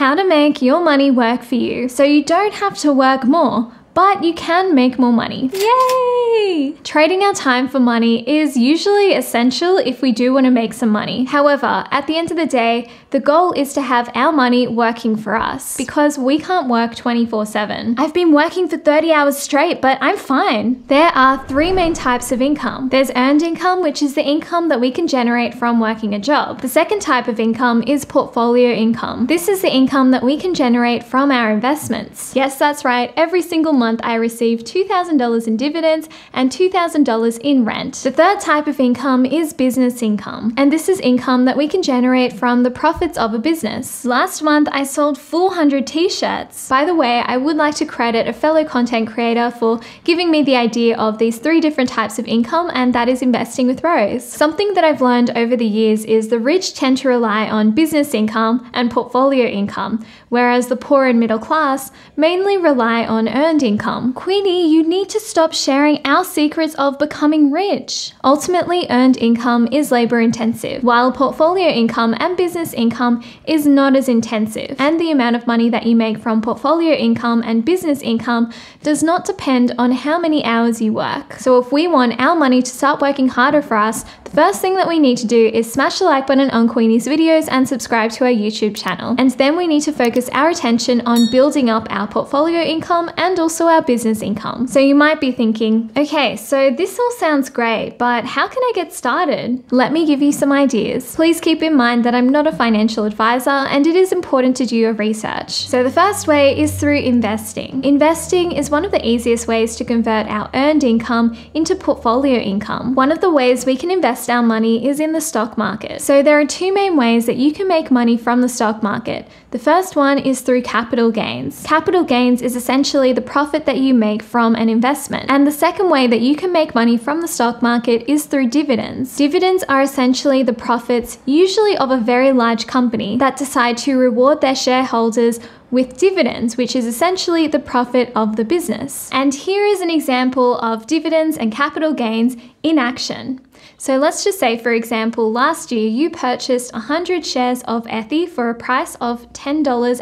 how to make your money work for you so you don't have to work more, but you can make more money. Yay! Trading our time for money is usually essential if we do want to make some money. However, at the end of the day, the goal is to have our money working for us because we can't work 24 7. I've been working for 30 hours straight, but I'm fine. There are three main types of income there's earned income, which is the income that we can generate from working a job. The second type of income is portfolio income. This is the income that we can generate from our investments. Yes, that's right. Every single month I receive $2,000 in dividends and $2,000 in rent. The third type of income is business income, and this is income that we can generate from the profit profits of a business. Last month, I sold 400 t-shirts. By the way, I would like to credit a fellow content creator for giving me the idea of these three different types of income, and that is investing with Rose. Something that I've learned over the years is the rich tend to rely on business income and portfolio income, whereas the poor and middle class mainly rely on earned income. Queenie, you need to stop sharing our secrets of becoming rich. Ultimately, earned income is labor intensive, while portfolio income and business income income is not as intensive, and the amount of money that you make from portfolio income and business income does not depend on how many hours you work. So, if we want our money to start working harder for us, first thing that we need to do is smash the like button on Queenie's videos and subscribe to our YouTube channel. And then we need to focus our attention on building up our portfolio income and also our business income. So you might be thinking, okay, so this all sounds great, but how can I get started? Let me give you some ideas. Please keep in mind that I'm not a financial advisor and it is important to do your research. So the first way is through investing. Investing is one of the easiest ways to convert our earned income into portfolio income. One of the ways we can invest invest our money is in the stock market. So there are two main ways that you can make money from the stock market. The first one is through capital gains. Capital gains is essentially the profit that you make from an investment. And the second way that you can make money from the stock market is through dividends. Dividends are essentially the profits, usually of a very large company, that decide to reward their shareholders with dividends, which is essentially the profit of the business. And here is an example of dividends and capital gains in action. So let's just say, for example, last year you purchased 100 shares of Ethi for a price of $10.09.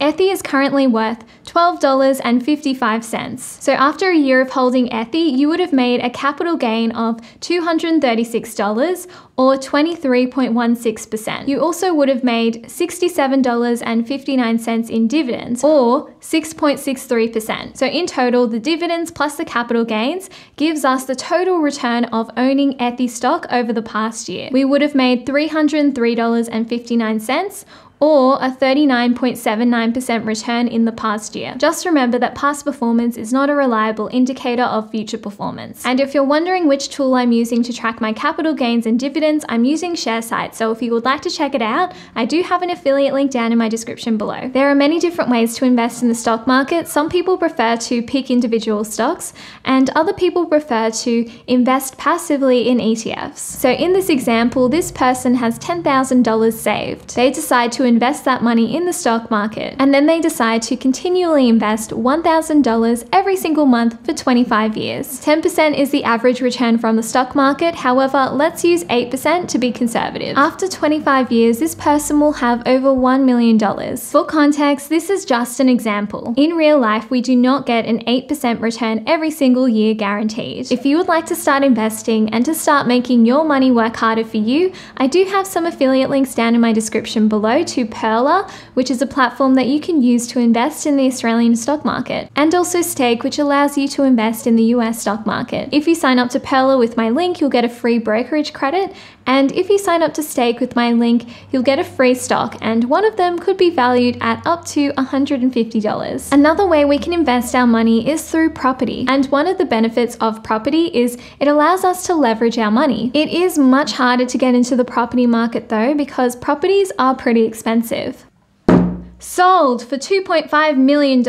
Ethi is currently worth $12.55. So after a year of holding Ethi, you would have made a capital gain of $236 or 23.16%. You also would have made $67.59 in dividends or 6.63%. So in total, the dividends plus the capital gains gives us the total return of owning looking at the stock over the past year. We would have made $303.59 or a 39.79% return in the past year. Just remember that past performance is not a reliable indicator of future performance. And if you're wondering which tool I'm using to track my capital gains and dividends, I'm using ShareSite. So if you would like to check it out, I do have an affiliate link down in my description below. There are many different ways to invest in the stock market. Some people prefer to pick individual stocks and other people prefer to invest passively in ETFs. So in this example, this person has $10,000 saved. They decide to invest that money in the stock market. And then they decide to continually invest $1,000 every single month for 25 years. 10% is the average return from the stock market. However, let's use 8% to be conservative. After 25 years, this person will have over $1 million. For context, this is just an example. In real life, we do not get an 8% return every single year guaranteed. If you would like to start investing and to start making your money work harder for you, I do have some affiliate links down in my description below to to Perla, which is a platform that you can use to invest in the Australian stock market, and also Stake, which allows you to invest in the US stock market. If you sign up to Perla with my link, you'll get a free brokerage credit, and if you sign up to Stake with my link, you'll get a free stock, and one of them could be valued at up to $150. Another way we can invest our money is through property, and one of the benefits of property is it allows us to leverage our money. It is much harder to get into the property market though because properties are pretty expensive expensive. Sold for $2.5 million.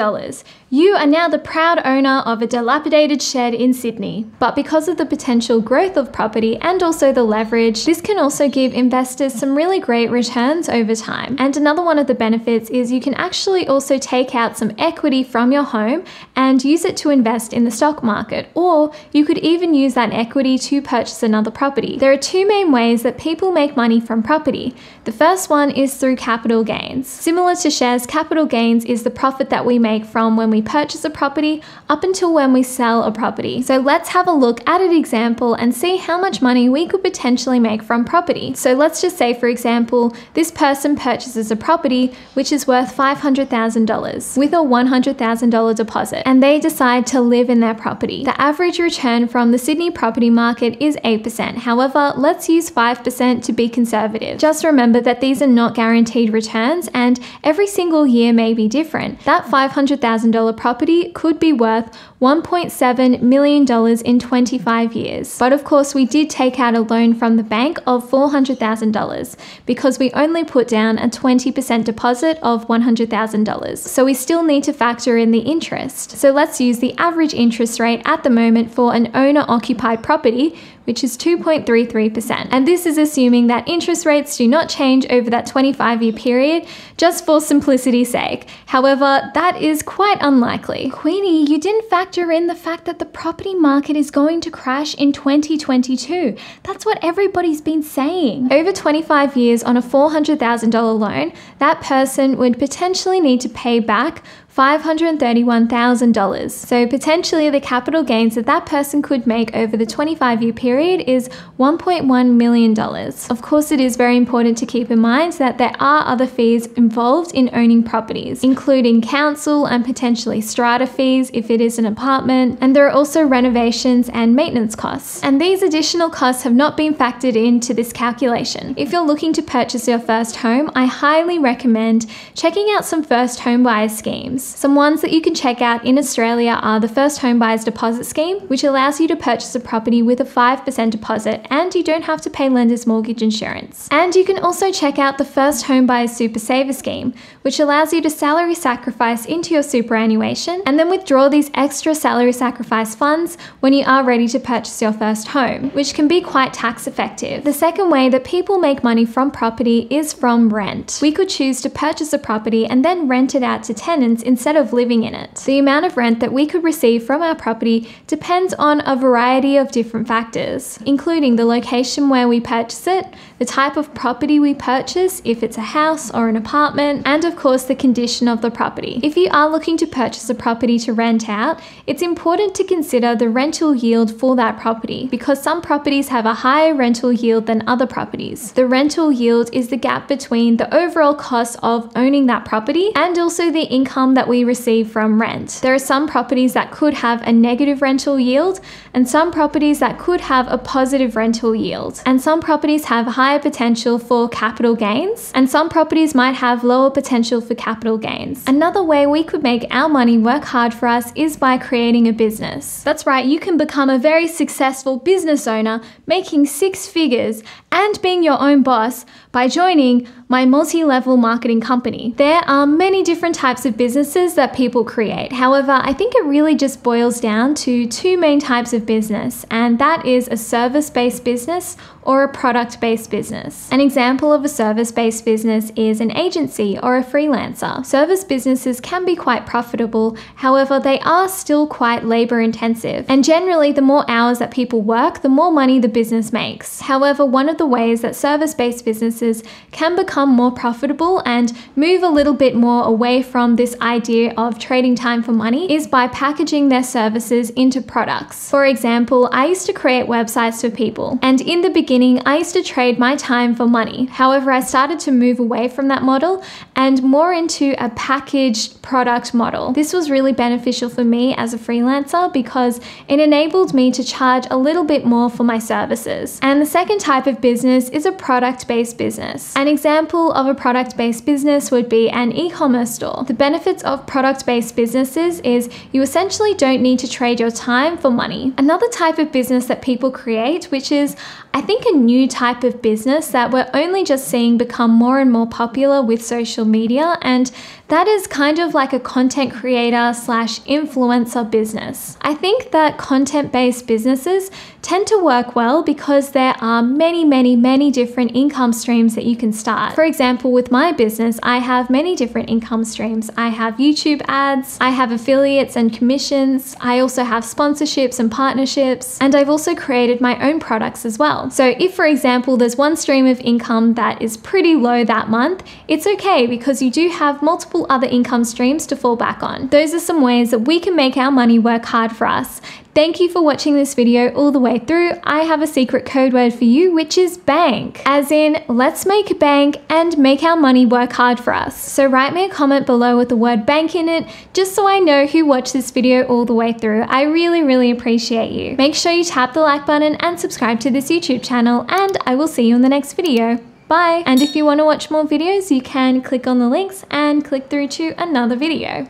You are now the proud owner of a dilapidated shed in Sydney, but because of the potential growth of property and also the leverage, this can also give investors some really great returns over time. And another one of the benefits is you can actually also take out some equity from your home and use it to invest in the stock market, or you could even use that equity to purchase another property. There are two main ways that people make money from property. The first one is through capital gains. Similar to shares, capital gains is the profit that we make from when we we purchase a property up until when we sell a property. So let's have a look at an example and see how much money we could potentially make from property. So let's just say, for example, this person purchases a property which is worth $500,000 with a $100,000 deposit and they decide to live in their property. The average return from the Sydney property market is 8%. However, let's use 5% to be conservative. Just remember that these are not guaranteed returns and every single year may be different. That $500,000 property could be worth $1.7 million in 25 years. But of course, we did take out a loan from the bank of $400,000 because we only put down a 20% deposit of $100,000. So we still need to factor in the interest. So let's use the average interest rate at the moment for an owner occupied property, which is 2.33%. And this is assuming that interest rates do not change over that 25 year period, just for simplicity's sake. However, that is quite unlikely unlikely. Queenie, you didn't factor in the fact that the property market is going to crash in 2022. That's what everybody's been saying. Over 25 years on a $400,000 loan, that person would potentially need to pay back $531,000. So potentially the capital gains that that person could make over the 25 year period is $1.1 million. Of course, it is very important to keep in mind that there are other fees involved in owning properties, including council and potentially strata fees if it is an apartment, and there are also renovations and maintenance costs. And these additional costs have not been factored into this calculation. If you're looking to purchase your first home, I highly recommend checking out some first home buyer schemes. Some ones that you can check out in Australia are the First Home Buyers Deposit Scheme, which allows you to purchase a property with a 5% deposit and you don't have to pay lender's mortgage insurance. And you can also check out the First Home Buyers Super Saver Scheme, which allows you to salary sacrifice into your superannuation and then withdraw these extra salary sacrifice funds when you are ready to purchase your first home, which can be quite tax effective. The second way that people make money from property is from rent. We could choose to purchase a property and then rent it out to tenants instead of living in it. The amount of rent that we could receive from our property depends on a variety of different factors, including the location where we purchase it, the type of property we purchase, if it's a house or an apartment, and of course the condition of the property. If you are looking to purchase a property to rent out, it's important to consider the rental yield for that property because some properties have a higher rental yield than other properties. The rental yield is the gap between the overall cost of owning that property and also the income that we receive from rent. There are some properties that could have a negative rental yield and some properties that could have a positive rental yield. And some properties have higher potential for capital gains and some properties might have lower potential for capital gains. Another way we could make our money work hard for us is by creating a business. That's right, you can become a very successful business owner making six figures and being your own boss by joining my multi-level marketing company. There are many different types of businesses that people create. However, I think it really just boils down to two main types of business, and that is a service-based business or a product-based business. An example of a service-based business is an agency or a freelancer. Service businesses can be quite profitable, however, they are still quite labor intensive. And generally, the more hours that people work, the more money the business makes. However, one of the ways that service-based businesses can become become more profitable and move a little bit more away from this idea of trading time for money is by packaging their services into products. For example, I used to create websites for people, and in the beginning, I used to trade my time for money. However, I started to move away from that model and more into a packaged product model. This was really beneficial for me as a freelancer because it enabled me to charge a little bit more for my services. And the second type of business is a product based business. An example example of a product-based business would be an e-commerce store. The benefits of product-based businesses is you essentially don't need to trade your time for money. Another type of business that people create, which is I think a new type of business that we're only just seeing become more and more popular with social media and that is kind of like a content creator slash influencer business. I think that content based businesses tend to work well because there are many, many, many different income streams that you can start for example, with my business, I have many different income streams. I have YouTube ads, I have affiliates and commissions, I also have sponsorships and partnerships, and I've also created my own products as well. So, if for example, there's one stream of income that is pretty low that month, it's okay because you do have multiple other income streams to fall back on. Those are some ways that we can make our money work hard for us. Thank you for watching this video all the way through. I have a secret code word for you, which is bank, as in let's make bank and make our money work hard for us. So write me a comment below with the word bank in it, just so I know who watched this video all the way through. I really, really appreciate you. Make sure you tap the like button and subscribe to this YouTube channel, and I will see you in the next video. Bye. And if you want to watch more videos, you can click on the links and click through to another video.